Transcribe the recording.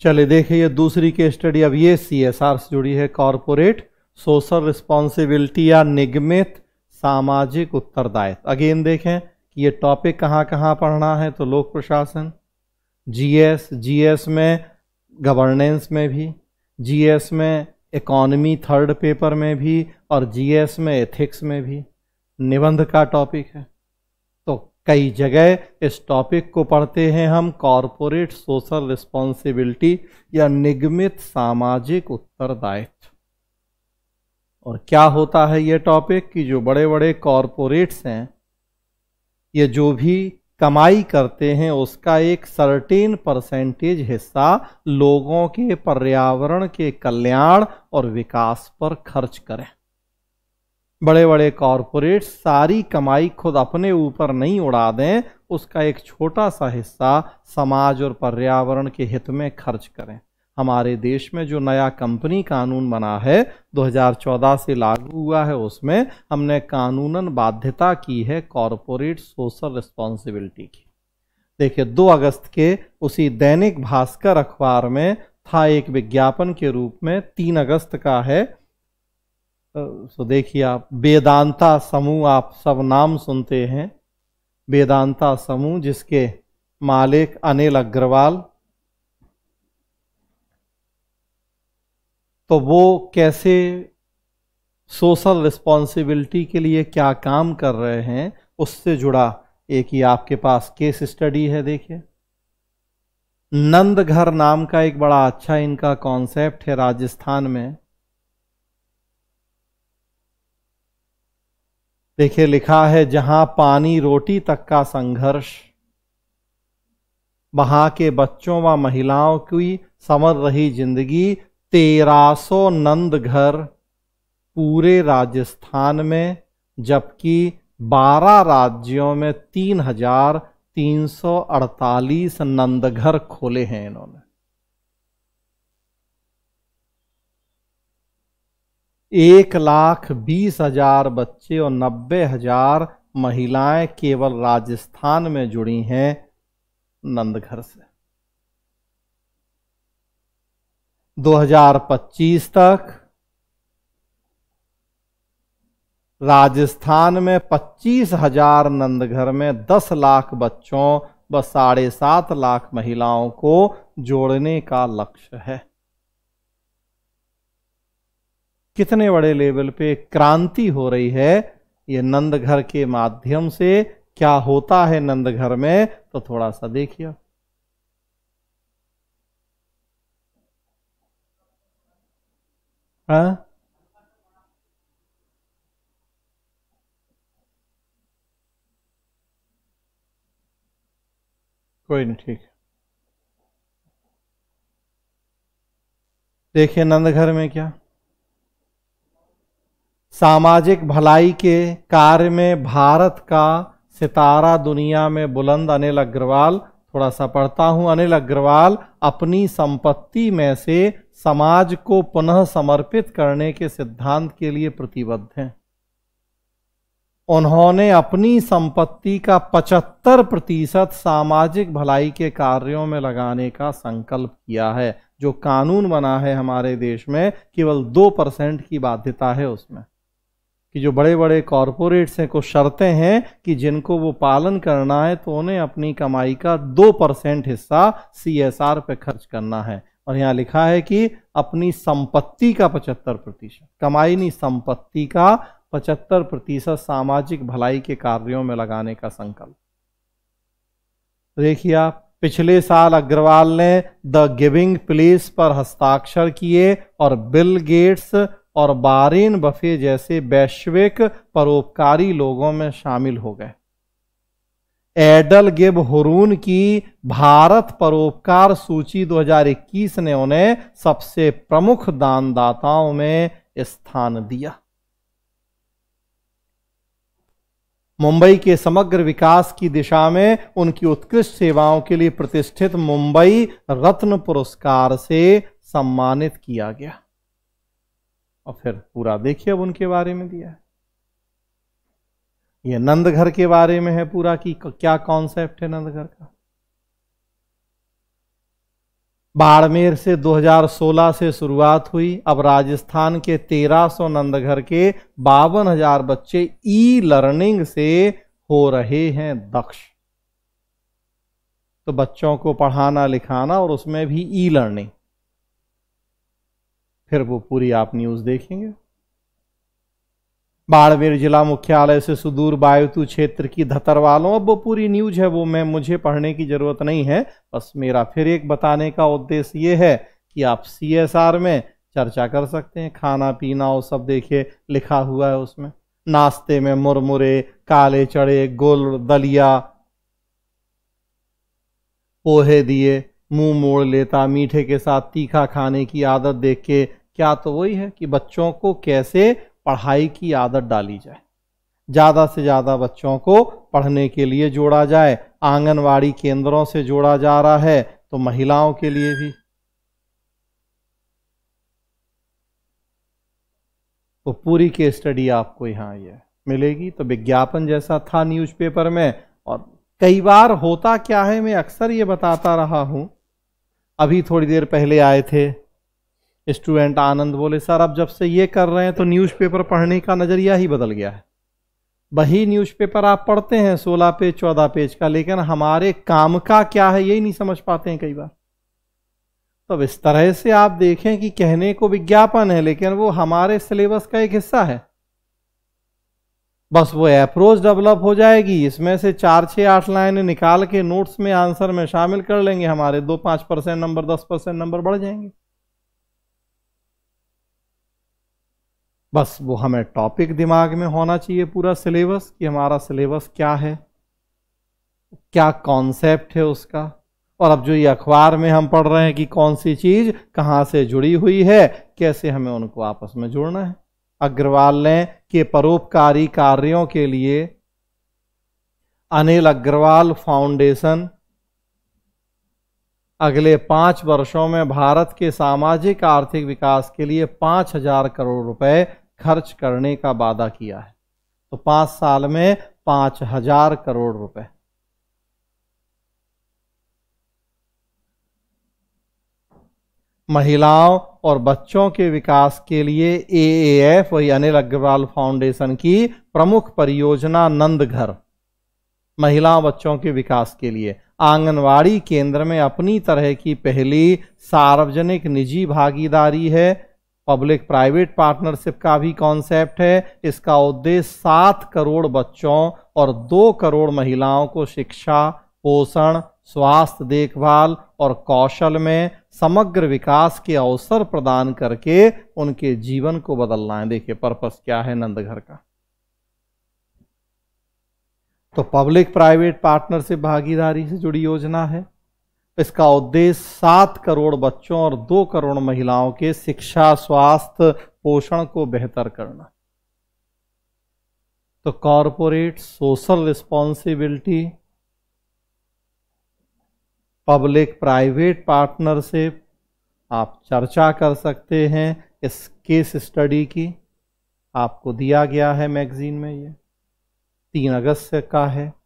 चलिए देखिए ये दूसरी केस स्टडी अब ये सी एस आर से जुड़ी है कॉरपोरेट सोशल रिस्पॉन्सिबिलिटी या निगमित सामाजिक उत्तरदायित्व अगेन देखें कि ये टॉपिक कहाँ कहाँ पढ़ना है तो लोक प्रशासन जीएस जीएस में गवर्नेंस में भी जीएस में इकोनॉमी थर्ड पेपर में भी और जीएस में एथिक्स में भी निबंध का टॉपिक है कई जगह इस टॉपिक को पढ़ते हैं हम कॉरपोरेट सोशल रिस्पॉन्सिबिलिटी या निगमित सामाजिक उत्तरदायित्व और क्या होता है ये टॉपिक कि जो बड़े बड़े कॉरपोरेट्स हैं ये जो भी कमाई करते हैं उसका एक सर्टेन परसेंटेज हिस्सा लोगों के पर्यावरण के कल्याण और विकास पर खर्च करें बड़े बड़े कॉरपोरेट सारी कमाई खुद अपने ऊपर नहीं उड़ा दें उसका एक छोटा सा हिस्सा समाज और पर्यावरण के हित में खर्च करें हमारे देश में जो नया कंपनी कानून बना है 2014 से लागू हुआ है उसमें हमने कानूनन बाध्यता की है कॉरपोरेट सोशल रिस्पॉन्सिबिलिटी की देखिए 2 अगस्त के उसी दैनिक भास्कर अखबार में था एक विज्ञापन के रूप में 3 अगस्त का है सो देखिए आप वेदांता समूह आप सब नाम सुनते हैं वेदांता समूह जिसके मालिक अनिल अग्रवाल तो वो कैसे सोशल रिस्पॉन्सिबिलिटी के लिए क्या काम कर रहे हैं उससे जुड़ा एक ही आपके पास केस स्टडी है देखिए नंद घर नाम का एक बड़ा अच्छा इनका कॉन्सेप्ट है राजस्थान में देखिए लिखा है जहां पानी रोटी तक का संघर्ष वहां के बच्चों व महिलाओं की समर रही जिंदगी सौ नंद घर पूरे राजस्थान में जबकि बारह राज्यों में तीन हजार तीन सौ अड़तालीस नंदघर खोले हैं इन्होंने एक लाख बीस हजार बच्चे और नब्बे हजार महिलाएं केवल राजस्थान में जुड़ी हैं नंदघर से 2025 तक राजस्थान में पच्चीस हजार नंदघर में दस लाख बच्चों व साढ़े सात लाख महिलाओं को जोड़ने का लक्ष्य है कितने बड़े लेवल पे क्रांति हो रही है ये नंदघर के माध्यम से क्या होता है नंदघर में तो थोड़ा सा देखिए हाँ? कोई नहीं ठीक देखिए नंदघर में क्या सामाजिक भलाई के कार्य में भारत का सितारा दुनिया में बुलंद अनिल अग्रवाल थोड़ा सा पढ़ता हूँ अनिल अग्रवाल अपनी संपत्ति में से समाज को पुनः समर्पित करने के सिद्धांत के लिए प्रतिबद्ध हैं उन्होंने अपनी संपत्ति का 75 प्रतिशत सामाजिक भलाई के कार्यों में लगाने का संकल्प किया है जो कानून बना है हमारे देश में केवल दो परसेंट की बाध्यता है उसमें कि जो बड़े बड़े कॉरपोरेट्स हैं कुछ शर्तें हैं कि जिनको वो पालन करना है तो उन्हें अपनी कमाई का दो परसेंट हिस्सा सी एस आर पे खर्च करना है और यहाँ लिखा है कि अपनी संपत्ति का पचहत्तर प्रतिशत कमाई नहीं संपत्ति का पचहत्तर प्रतिशत सामाजिक भलाई के कार्यों में लगाने का संकल्प देखिए आप पिछले साल अग्रवाल ने द गिविंग प्लेस पर हस्ताक्षर किए और बिल गेट्स और बारेन बफे जैसे वैश्विक परोपकारी लोगों में शामिल हो गए एडल गिब हुरून की भारत परोपकार सूची 2021 ने उन्हें सबसे प्रमुख दानदाताओं में स्थान दिया मुंबई के समग्र विकास की दिशा में उनकी उत्कृष्ट सेवाओं के लिए प्रतिष्ठित मुंबई रत्न पुरस्कार से सम्मानित किया गया और फिर पूरा देखिए अब उनके बारे में दिया है ये नंद घर के बारे में है पूरा कि क्या कॉन्सेप्ट है नंद घर का बाड़मेर से 2016 से शुरुआत हुई अब राजस्थान के 1300 नंदघर के बावन हजार बच्चे ई लर्निंग से हो रहे हैं दक्ष तो बच्चों को पढ़ाना लिखाना और उसमें भी ई लर्निंग फिर वो पूरी आप न्यूज़ देखेंगे बाड़मेर जिला मुख्यालय से सुदूर बायुतु क्षेत्र की धतर वालों अब वो पूरी न्यूज है वो मैं मुझे पढ़ने की जरूरत नहीं है बस मेरा फिर एक बताने का उद्देश्य ये है कि आप आर में चर्चा कर सकते हैं खाना पीना वो सब देखिए लिखा हुआ है उसमें नाश्ते में मुरमुरे काले चढ़े गुल दलिया पोहे दिए मुंह मोड़ लेता मीठे के साथ तीखा खाने की आदत देख के क्या तो वही है कि बच्चों को कैसे पढ़ाई की आदत डाली जाए ज़्यादा से ज़्यादा बच्चों को पढ़ने के लिए जोड़ा जाए आंगनवाड़ी केंद्रों से जोड़ा जा रहा है तो महिलाओं के लिए भी तो पूरी केस स्टडी आपको यहाँ ये मिलेगी तो विज्ञापन जैसा था न्यूज़पेपर में और कई बार होता क्या है मैं अक्सर ये बताता रहा हूँ अभी थोड़ी देर पहले आए थे स्टूडेंट आनंद बोले सर अब जब से ये कर रहे हैं तो न्यूज़पेपर पढ़ने का नज़रिया ही बदल गया है वही न्यूज़पेपर आप पढ़ते हैं सोलह पेज चौदह पेज का लेकिन हमारे काम का क्या है यही नहीं समझ पाते हैं कई बार तो इस तरह से आप देखें कि कहने को विज्ञापन है लेकिन वो हमारे सिलेबस का एक हिस्सा है बस वो अप्रोच डेवलप हो जाएगी इसमें से चार छः आठ लाइनें निकाल के नोट्स में आंसर में शामिल कर लेंगे हमारे दो पाँच परसेंट नंबर दस परसेंट नंबर बढ़ जाएंगे बस वो हमें टॉपिक दिमाग में होना चाहिए पूरा सिलेबस कि हमारा सिलेबस क्या है क्या कॉन्सेप्ट है उसका और अब जो ये अखबार में हम पढ़ रहे हैं कि कौन सी चीज़ कहाँ से जुड़ी हुई है कैसे हमें उनको आपस में जोड़ना है अग्रवाल ने के परोपकारी कार्यों के लिए अनिल अग्रवाल फाउंडेशन अगले पांच वर्षों में भारत के सामाजिक आर्थिक विकास के लिए पांच हजार करोड़ रुपए खर्च करने का वादा किया है तो पांच साल में पांच हजार करोड़ रुपए महिलाओं और बच्चों के विकास के लिए ए एफ वही अनिल अग्रवाल फाउंडेशन की प्रमुख परियोजना नंद घर महिलाओं बच्चों के विकास के लिए आंगनवाड़ी केंद्र में अपनी तरह की पहली सार्वजनिक निजी भागीदारी है पब्लिक प्राइवेट पार्टनरशिप का भी कॉन्सेप्ट है इसका उद्देश्य सात करोड़ बच्चों और दो करोड़ महिलाओं को शिक्षा पोषण स्वास्थ्य देखभाल और कौशल में समग्र विकास के अवसर प्रदान करके उनके जीवन को बदलना है देखिए पर्पस क्या है नंदघर का तो पब्लिक प्राइवेट पार्टनरशिप भागीदारी से जुड़ी योजना है इसका उद्देश्य सात करोड़ बच्चों और दो करोड़ महिलाओं के शिक्षा स्वास्थ्य पोषण को बेहतर करना तो corporate social responsibility public private partnership आप चर्चा कर सकते हैं इस केस स्टडी की आपको दिया गया है मैगजीन में ये तीन अगस्त का है